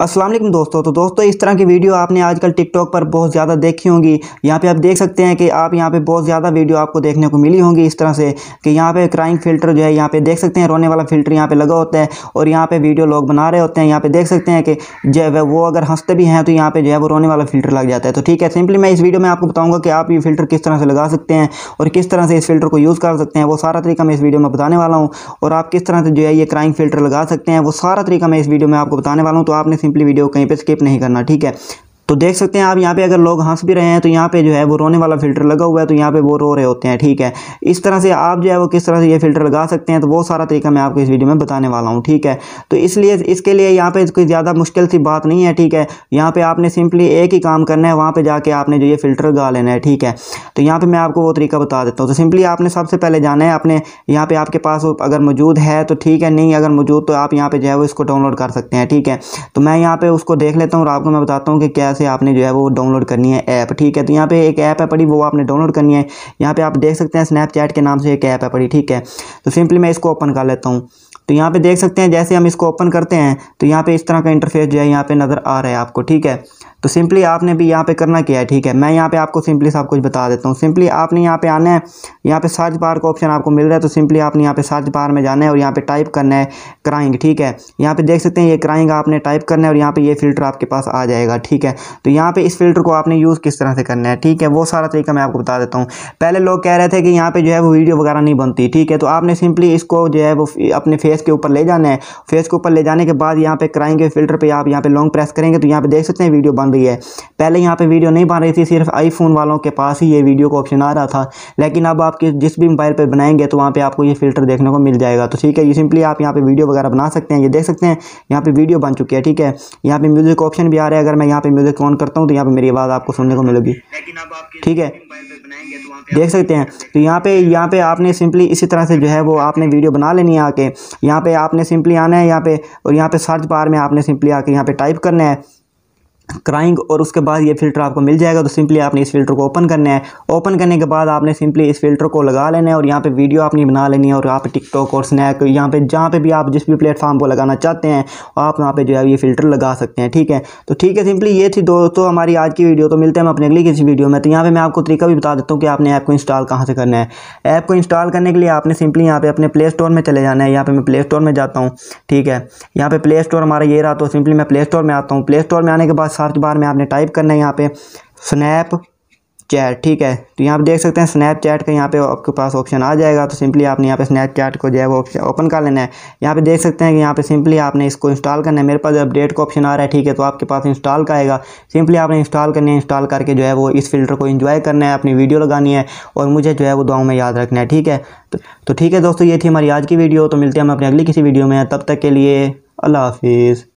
असलम दोस्तों तो दोस्तों इस तरह की वीडियो आपने आजकल टिकटॉक पर बहुत ज़्यादा देखी होंगी यहाँ पे आप देख सकते हैं कि आप यहाँ पे बहुत ज़्यादा वीडियो आपको देखने को मिली होंगी इस तरह से कि यहाँ पे क्राइम फिल्टर जो है यहाँ पे देख सकते हैं रोने वाला फिल्टर यहाँ पे लगा होता है और यहाँ पे वीडियो लोग बना रहे होते हैं यहाँ पे देख सकते हैं कि जब वो अगर हंसते भी हैं तो यहाँ पर जो है वो रोने वाला फिल्टर लग जाता है तो ठीक है सिंपली मैं इस वीडियो में आपको बताऊँगा कि आप ये फिल्टर किस तरह से लगा सकते हैं और किस तरह से इस फिल्टर को यूज़ कर सकते हैं वो सारा तरीका मैं इस वीडियो में बताने वाला हूँ और आप किस तरह से जो है ये क्राइम फिल्टर लगा सकते हैं वो सारा तरीका मैं इस वीडियो में आपको बताने वाला हूँ तो आपने सिंपली वीडियो कहीं पर स्किप नहीं करना ठीक है तो देख सकते हैं आप यहाँ पे अगर लोग हंस भी रहे हैं तो यहाँ पे जो है वो रोने वाला फिल्टर लगा हुआ है तो यहाँ पे वो रो रहे होते हैं ठीक है इस तरह से आप जो है वो किस तरह से ये फिल्टर लगा सकते हैं तो वो सारा तरीका मैं आपको इस वीडियो में बताने वाला हूँ ठीक है तो इसलिए इसके लिए यहाँ पे कोई ज़्यादा मुश्किल सी बात नहीं है ठीक है यहाँ पर आपने सिंपली एक ही काम करना है वहाँ पर जाके आपने जो ये फिल्टर लगा लेना है ठीक है तो यहाँ पर मैं आपको वो तरीका बता देता हूँ तो सिंपली आपने सबसे पहले जाना है आपने यहाँ पे आपके पास अगर मौजूद है तो ठीक है नहीं अगर मौजूद तो आप यहाँ पर जो है वो इसको डाउनलोड कर सकते हैं ठीक है तो मैं यहाँ पर उसको देख लेता हूँ और आपको मैं बताता हूँ कि क्या से आपने जो है वो डाउनलोड करनी है ऐप ठीक है तो यहाँ पे एक ऐप है पड़ी वो आपने डाउनलोड करनी है यहाँ पे आप देख सकते हैं स्नैपचैट के नाम से एक ऐप है पड़ी ठीक है तो सिंपली मैं इसको ओपन कर लेता हूँ तो यहाँ पे देख सकते हैं जैसे हम इसको ओपन करते हैं तो यहाँ पे इस तरह का इंटरफेस जो है यहाँ पे नज़र आ रहा है आपको ठीक है तो सिंपली आपने भी यहाँ पे करना क्या है ठीक है मैं यहाँ पे आपको सिंपली सब कुछ बता देता हूँ सिंपली आपने यहाँ पे आना है यहाँ पे सर्च बार का ऑप्शन आपको मिल रहा है तो सिंपली आपने यहाँ पे सर्च बार में जाना है और यहाँ पे टाइप करना है क्राइंग ठीक है यहाँ पे देख सकते हैं ये क्राइंग आपने टाइप करना है और यहाँ पर ये फिल्टर आपके पास आ जाएगा ठीक है तो यहाँ पर इस फिल्टर को आपने यूज़ किस तरह से करना है ठीक है वो सारा तरीका मैं आपको बता देता हूँ पहले लोग कह रहे थे कि यहाँ पर जो है वो वीडियो वगैरह नहीं बनती ठीक है तो आपने सिंपली इसको जो है वो अपने फेस फेस के ऊपर ले जाना है फेस के ऊपर ले जाने के बाद यहाँ पे कराएंगे फिल्टर पे आप यहाँ पे लॉन्ग प्रेस करेंगे तो यहाँ पे देख सकते हैं वीडियो बन रही है पहले यहाँ पे वीडियो नहीं बन रही थी सिर्फ आईफोन वालों के पास ही ये वीडियो का ऑप्शन आ रहा था लेकिन अब आप जिस भी मोबाइल पर बनाएंगे तो वहाँ पर आपको ये फिल्टर देखने को मिल जाएगा तो ठीक है ये सिंपली आप यहाँ पर वीडियो वगैरह बना सकते हैं ये देख सकते हैं यहाँ पर वीडियो बन चुकी है ठीक है यहाँ पर म्यूज़िक ऑप्शन भी आ रहा है अगर मैं यहाँ पर म्यूज़िक ऑन करता हूँ तो यहाँ पर मेरी आवाज़ आपको सुनने को मिलेगी ठीक है देख सकते हैं तो यहाँ पे यहाँ पे आपने सिंपली इसी तरह से जो है वो आपने वीडियो बना लेनी है आके यहाँ पे आपने सिंपली आना है यहाँ पे और यहाँ पे सर्च बार में आपने सिंपली आकर यहाँ पे टाइप करना है क्राइंग और उसके बाद ये फ़िल्टर आपको मिल जाएगा तो सिंपली आपने इस फिल्टर को ओपन करना है ओपन करने के बाद आपने सिंपली इस फिल्टर को लगा लेना है और यहाँ पे वीडियो आपने बना लेनी है और यहाँ पे टिकटॉक और स्नैक यहाँ पे जहाँ पे भी आप जिस भी प्लेटफॉर्म को लगाना चाहते हैं आप वहाँ पे जो है ये फ़िल्टर लगा सकते हैं ठीक है तो ठीक है सिंपली ये थी दोस्तों हमारी आज की वीडियो तो मिलते हैं हम अपने अगली किसी वीडियो में तो यहाँ पर मैं आपको तरीका भी बता देता हूँ कि आपने ऐप को इंस्टॉल कहाँ से करना है ऐप को इंस्टॉल करने के लिए आपने सिंपली यहाँ पर अपने प्ले स्टोर में चले जाना है यहाँ पर मैं प्ले स्टोर में जाता हूँ ठीक है यहाँ पर प्ले स्टोर हमारा ये रहा तो सिंपली मैं प्ले स्टोर में आता हूँ प्ले स्टोर में आने के बाद सर्च बार में आपने टाइप करना है यहाँ पे स्नैप चैट ठीक है तो यहाँ पर देख सकते हैं स्नैप चैट का यहाँ पे आपके पास ऑप्शन आ जाएगा तो सिंपली आपने यहाँ पे स्नैप चैट को जो है वो ऑप्शन ओपन कर लेना है यहाँ पे देख सकते हैं कि यहाँ पे सिंपली आपने इसको इंस्टॉल करना है मेरे पास अपडेट का ऑप्शन आ रहा है ठीक है तो आपके पास इंस्टॉल का आएगा सिंपली आपने इंस्टॉल करनी है इंस्टॉल करके जो है वो इस फिल्टर को इन्जॉय करना है अपनी वीडियो लगानी है और मुझे जो है वो दुआओं में याद रखना है ठीक है तो, तो ठीक है दोस्तों ये थी हमारी आज की वीडियो तो मिलते हैं हम अपने अगली किसी वीडियो में तब तक के लिए अल्लाह हाफिज़